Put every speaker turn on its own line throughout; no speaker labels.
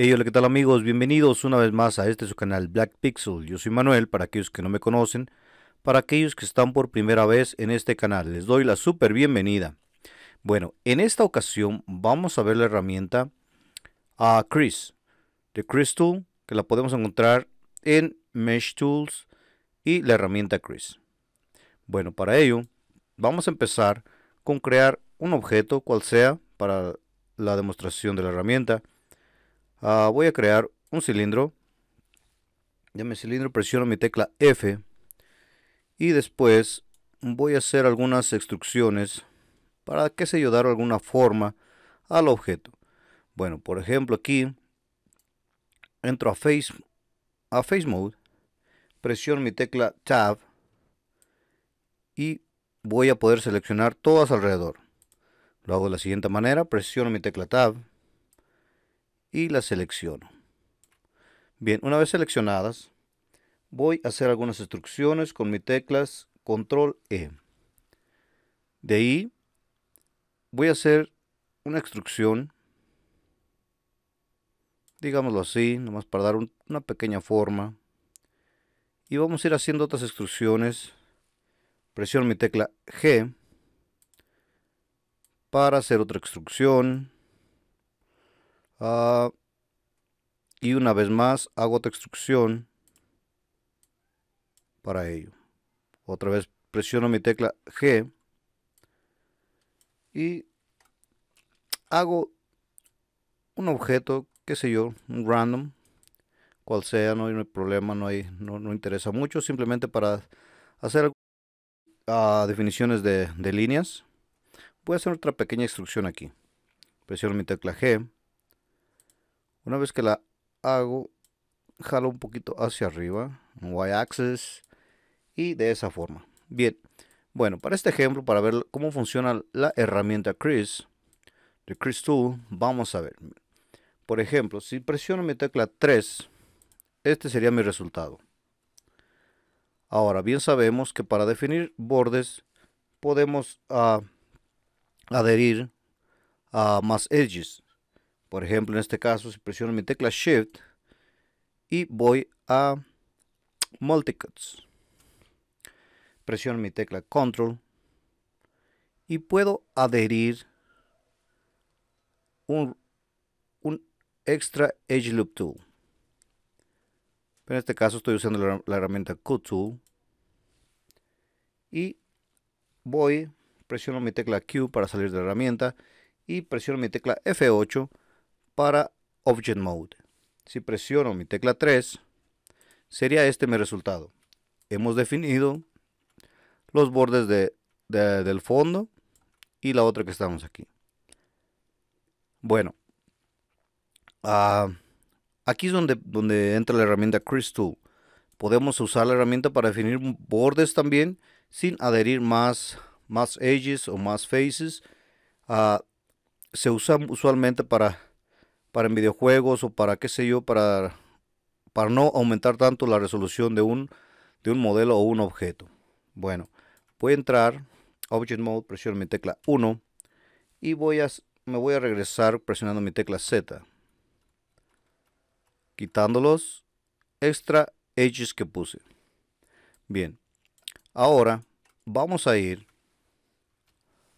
Hey, hola, ¿qué tal amigos? Bienvenidos una vez más a este su canal Black Pixel. Yo soy Manuel, para aquellos que no me conocen, para aquellos que están por primera vez en este canal, les doy la súper bienvenida. Bueno, en esta ocasión vamos a ver la herramienta a ah, Chris, de Chris Tool, que la podemos encontrar en Mesh Tools y la herramienta Chris. Bueno, para ello vamos a empezar con crear un objeto, cual sea, para la demostración de la herramienta. Ah, voy a crear un cilindro. De mi cilindro presiono mi tecla F. Y después voy a hacer algunas instrucciones para que se yo dar alguna forma al objeto. Bueno, por ejemplo aquí entro a Face, a Face Mode, presiono mi tecla Tab y voy a poder seleccionar todas alrededor. Lo hago de la siguiente manera, presiono mi tecla Tab y las selecciono. Bien, una vez seleccionadas, voy a hacer algunas instrucciones con mi teclas control E. De ahí voy a hacer una instrucción, digámoslo así, nomás para dar una pequeña forma. Y vamos a ir haciendo otras instrucciones. Presiono mi tecla G para hacer otra instrucción. Ah, y una vez más hago otra instrucción para ello. Otra vez presiono mi tecla G y hago un objeto, que sé yo, un random, cual sea, no hay, problema, no, hay, no, interesa mucho, simplemente para hacer ah, definiciones de, líneas. Voy a hacer otra pequeña instrucción aquí. Presiono mi tecla G una vez que la hago, jalo un poquito hacia arriba, en y-axis, y de esa forma. Bien, bueno, para este ejemplo, para ver cómo funciona la herramienta Chris, de Chris Tool, vamos a ver. Por ejemplo, si presiono mi tecla 3, este sería mi resultado. Ahora, bien sabemos que para definir bordes podemos ah, adherir a más edges. Por ejemplo, en este caso, si presiono mi tecla Shift y voy a Multicuts. Presiono mi tecla Control y puedo adherir un, extra Edge Loop Tool. en este caso estoy usando la, la herramienta Cut Tool y voy, presiono mi tecla Q para salir de la herramienta y presiono mi tecla F8 para Object Mode. Si presiono mi tecla 3, sería este mi resultado. Hemos definido los bordes de, del fondo y la otra que estamos aquí. Bueno, ah, aquí es donde, donde entra la herramienta Crystal. Podemos usar la herramienta para definir bordes también sin adherir más, más edges o más faces. Ah, se usa usualmente para para en videojuegos o para qué sé yo, para, para no aumentar tanto la resolución de un, de un modelo o un objeto. Bueno, voy a entrar, Object Mode, presiono mi tecla 1 y voy a, me voy a regresar presionando mi tecla Z. Quitándolos, extra edges que puse. Bien, ahora vamos a ir,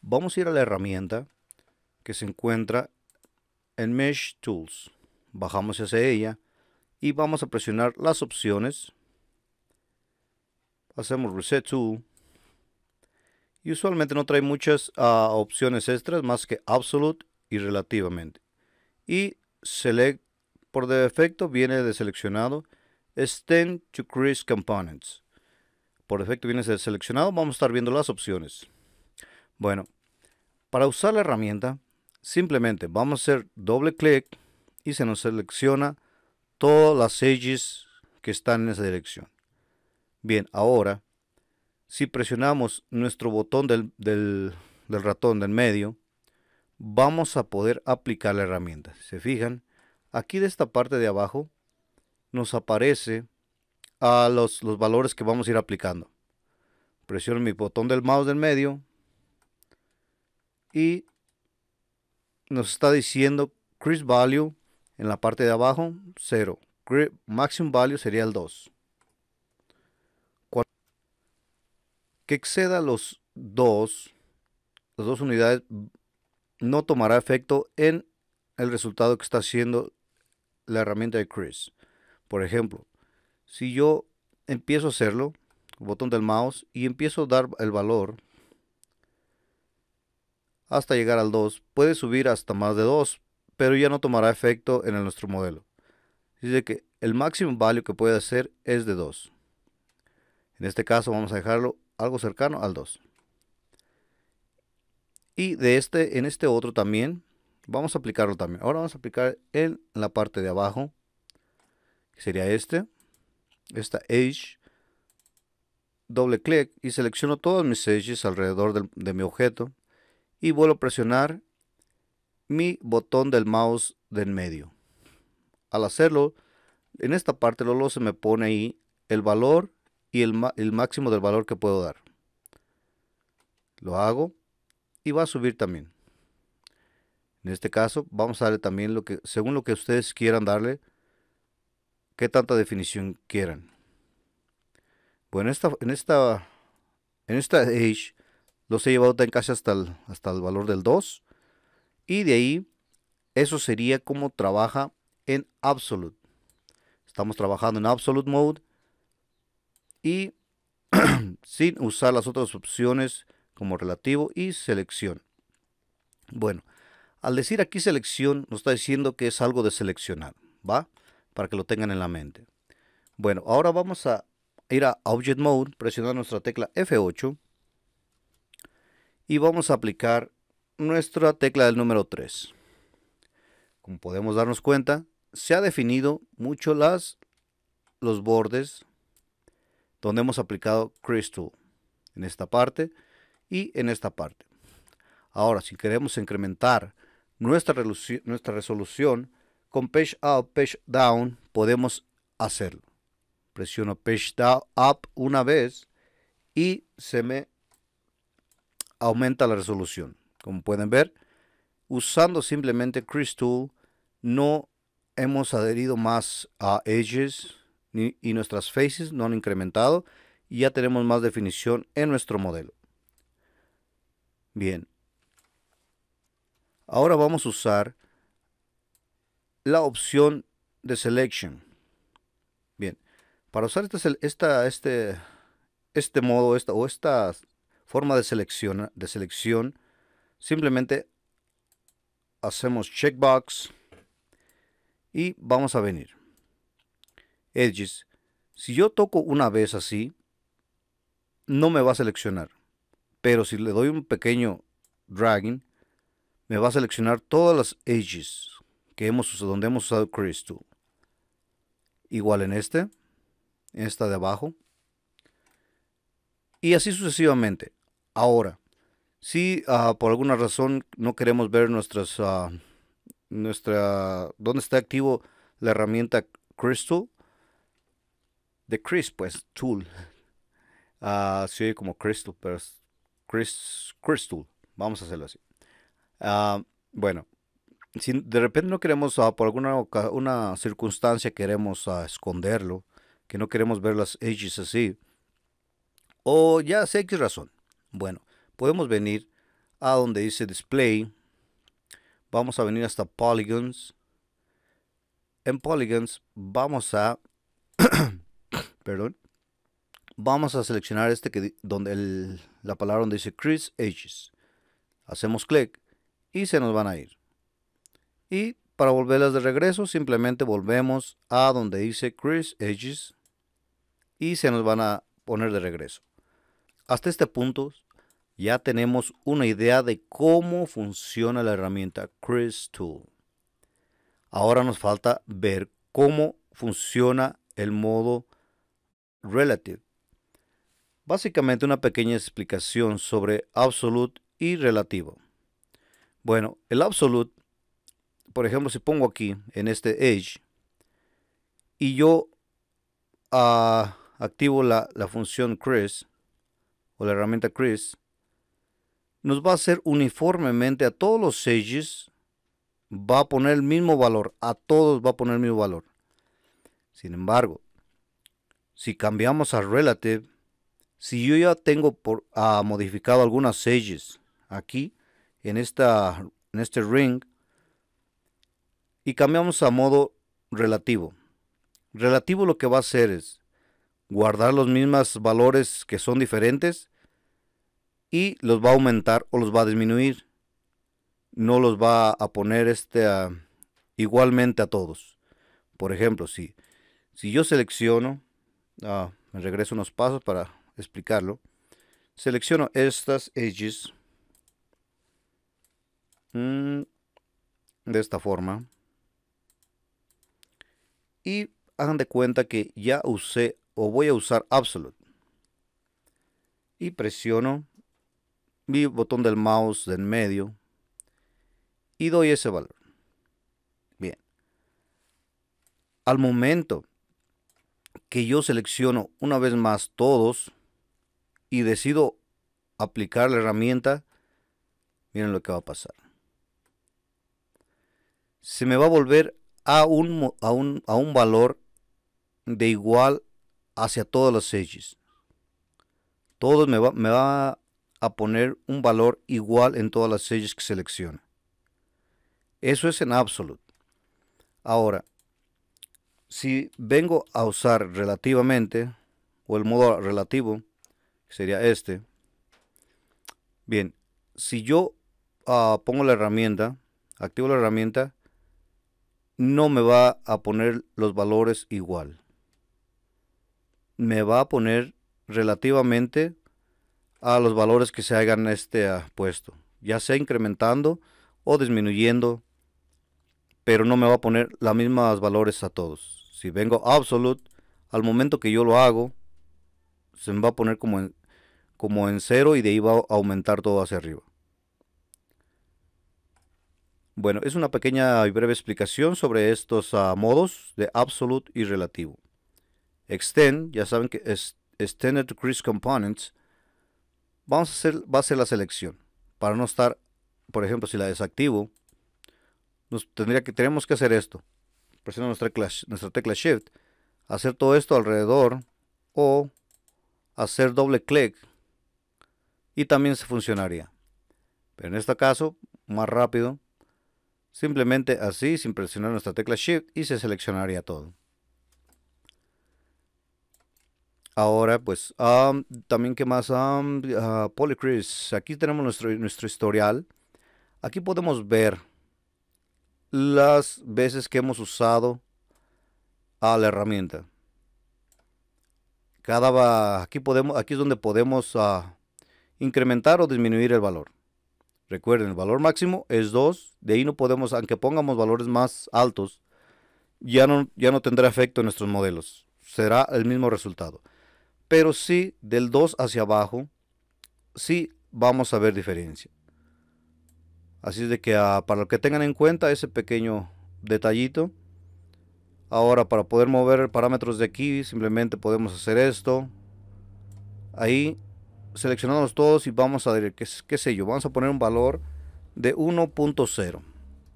vamos a ir a la herramienta que se encuentra en Mesh Tools. Bajamos hacia ella y vamos a presionar las opciones. Hacemos Reset Tool. Y usualmente no trae muchas ah, opciones extras más que Absolute y Relativamente. Y Select por defecto viene deseleccionado seleccionado Extend to Crease Components. Por defecto viene deseleccionado. seleccionado. Vamos a estar viendo las opciones. Bueno, para usar la herramienta simplemente vamos a hacer doble clic y se nos selecciona todas las edges que están en esa dirección. Bien, ahora, si presionamos nuestro botón del, ratón del medio, vamos a poder aplicar la herramienta. se fijan, aquí de esta parte de abajo nos aparece a los, los valores que vamos a ir aplicando. Presiono mi botón del mouse del medio y nos está diciendo Chris Value en la parte de abajo 0. Maximum Value sería el 2. Que exceda los 2, las dos unidades, no tomará efecto en el resultado que está haciendo la herramienta de Chris. Por ejemplo, si yo empiezo a hacerlo, botón del mouse, y empiezo a dar el valor hasta llegar al 2, puede subir hasta más de 2, pero ya no tomará efecto en nuestro modelo. Dice que el máximo value que puede hacer es de 2. En este caso vamos a dejarlo algo cercano al 2. Y de este, en este otro también, vamos a aplicarlo también. Ahora vamos a aplicar en la parte de abajo, que sería este, esta edge. Doble clic y selecciono todos mis edges alrededor de mi objeto y vuelvo a presionar mi botón del mouse del medio. Al hacerlo, en esta parte Lolo se me pone ahí el valor y el, máximo del valor que puedo dar. Lo hago y va a subir también. En este caso, vamos a darle también lo que, según lo que ustedes quieran darle, qué tanta definición quieran. Bueno, esta, en esta, en esta Edge Los he llevado en casa hasta el, hasta el valor del 2. Y de ahí, eso sería como trabaja en absolute. Estamos trabajando en absolute mode. Y sin usar las otras opciones como relativo y selección. Bueno, al decir aquí selección, nos está diciendo que es algo de seleccionar, ¿va? Para que lo tengan en la mente. Bueno, ahora vamos a ir a Object Mode, presionar nuestra tecla F8 y vamos a aplicar nuestra tecla del número 3. Como podemos darnos cuenta, se ha definido mucho las, los bordes donde hemos aplicado Crystal en esta parte y en esta parte. Ahora, si queremos incrementar nuestra, nuestra resolución con Page Up, Page Down, podemos hacerlo. Presiono Page Up una vez y se me aumenta la resolución. Como pueden ver, usando simplemente Chris Tool, no hemos adherido más a edges y nuestras faces no han incrementado y ya tenemos más definición en nuestro modelo. Bien. Ahora vamos a usar la opción de selection. Bien, para usar esta, esta, este, este modo esta, o esta forma de selección, de selección simplemente hacemos checkbox y vamos a venir. Edges. Si yo toco una vez así, no me va a seleccionar. Pero si le doy un pequeño dragging, me va a seleccionar todas las edges que hemos usado, donde hemos usado crystal, Igual en este, en esta de abajo. Y así sucesivamente. Ahora, si ah, por alguna razón no queremos ver nuestras, ah, nuestra, dónde está activo la herramienta Crystal, de Chris, pues, Tool. Ah, oye como Crystal, pero es Chris, Crystal. Vamos a hacerlo así. bueno, si de repente no queremos, por alguna circunstancia queremos esconderlo, que no queremos ver las edges así, o ya sé qué razón bueno, podemos venir a donde dice Display. Vamos a venir hasta Polygons. En Polygons vamos a... perdón. Vamos a seleccionar este que donde la palabra donde dice Chris Edges. Hacemos clic y se nos van a ir. Y para volverlas de regreso, simplemente volvemos a donde dice Chris Edges y se nos van a poner de regreso. Hasta este punto ya tenemos una idea de cómo funciona la herramienta Tool. Ahora nos falta ver cómo funciona el modo relative. Básicamente una pequeña explicación sobre absolute y relativo. Bueno, el absolute, por ejemplo, si pongo aquí en este edge y yo ah, activo la, la función Chris, la herramienta Chris, nos va a hacer uniformemente a todos los sages va a poner el mismo valor, a todos va a poner el mismo valor. Sin embargo, si cambiamos a relative, si yo ya tengo por, modificado algunas sages aquí, en, esta, en este ring, y cambiamos a modo relativo. Relativo lo que va a hacer es guardar los mismos valores que son diferentes y los va a aumentar o los va a disminuir. No los va a poner este igualmente a todos. Por ejemplo, si, si yo selecciono, ah, me regreso unos pasos para explicarlo, selecciono estas edges mm, de esta forma y hagan de cuenta que ya usé o voy a usar absolute y presiono botón del mouse del en medio y doy ese valor. Bien. Al momento que yo selecciono una vez más todos y decido aplicar la herramienta, miren lo que va a pasar. Se me va a volver a un, a un, a un valor de igual hacia todas las edges. Todos me va, me va a poner un valor igual en todas las series que selecciona Eso es en absoluto. Ahora, si vengo a usar relativamente, o el modo relativo, sería este. Bien, si yo ah, pongo la herramienta, activo la herramienta, no me va a poner los valores igual. Me va a poner relativamente a los valores que se hagan este ah, puesto, ya sea incrementando o disminuyendo, pero no me va a poner las mismas valores a todos. Si vengo absolute, al momento que yo lo hago, se me va a poner como en, como en cero y de ahí va a aumentar todo hacia arriba. Bueno, es una pequeña y breve explicación sobre estos ah, modos de absolute y relativo. Extend, ya saben que es extended to components Vamos a hacer, va a ser la selección. Para no estar, por ejemplo, si la desactivo, nos tendría que, tenemos que hacer esto. Presionar nuestra, nuestra tecla Shift. Hacer todo esto alrededor o hacer doble clic y también se funcionaría. Pero en este caso, más rápido, simplemente así, sin presionar nuestra tecla Shift y se seleccionaría todo. Ahora, pues, también que más, um, aquí tenemos nuestro, nuestro historial. Aquí podemos ver las veces que hemos usado a la herramienta. Cada, aquí, podemos, aquí es donde podemos ah, incrementar o disminuir el valor. Recuerden, el valor máximo es 2. De ahí no podemos, aunque pongamos valores más altos, ya no, ya no tendrá efecto en nuestros modelos. Será el mismo resultado pero sí del 2 hacia abajo, sí vamos a ver diferencia. Así es de que ah, para para que tengan en cuenta ese pequeño detallito. Ahora para poder mover parámetros de aquí simplemente podemos hacer esto. Ahí seleccionamos todos y vamos a ver qué, sé yo, vamos a poner un valor de 1.0.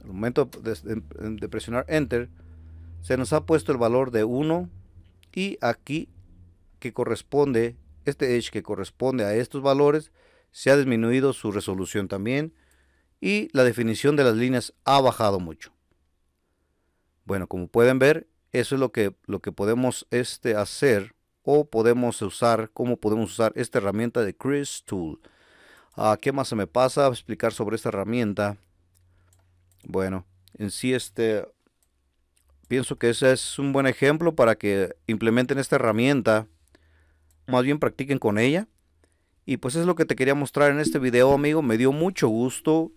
Al momento de, de presionar Enter se nos ha puesto el valor de 1 y aquí que corresponde, este edge que corresponde a estos valores, se ha disminuido su resolución también y la definición de las líneas ha bajado mucho. Bueno, como pueden ver, eso es lo que, lo que podemos este, hacer o podemos usar, cómo podemos usar esta herramienta de Chris Tool. Ah, ¿Qué más se me pasa a explicar sobre esta herramienta? Bueno, en sí este, pienso que ese es un buen ejemplo para que implementen esta herramienta más bien practiquen con ella. Y pues es lo que te quería mostrar en este video, amigo. Me dio mucho gusto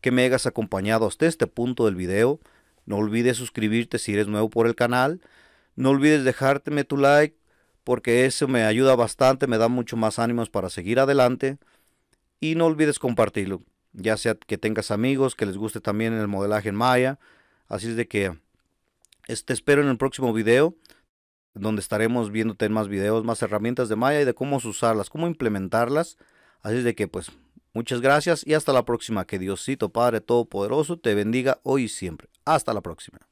que me hayas acompañado hasta este punto del video. No olvides suscribirte si eres nuevo por el canal. No olvides dejárteme tu like porque eso me ayuda bastante, me da mucho más ánimos para seguir adelante. Y no olvides compartirlo, ya sea que tengas amigos que les guste también el modelaje en Maya. Así es de que te este, espero en el próximo video donde estaremos viéndote en más videos, más herramientas de Maya y de cómo usarlas, cómo implementarlas. Así de que pues muchas gracias y hasta la próxima. Que Diosito Padre Todopoderoso te bendiga hoy y siempre. Hasta la próxima.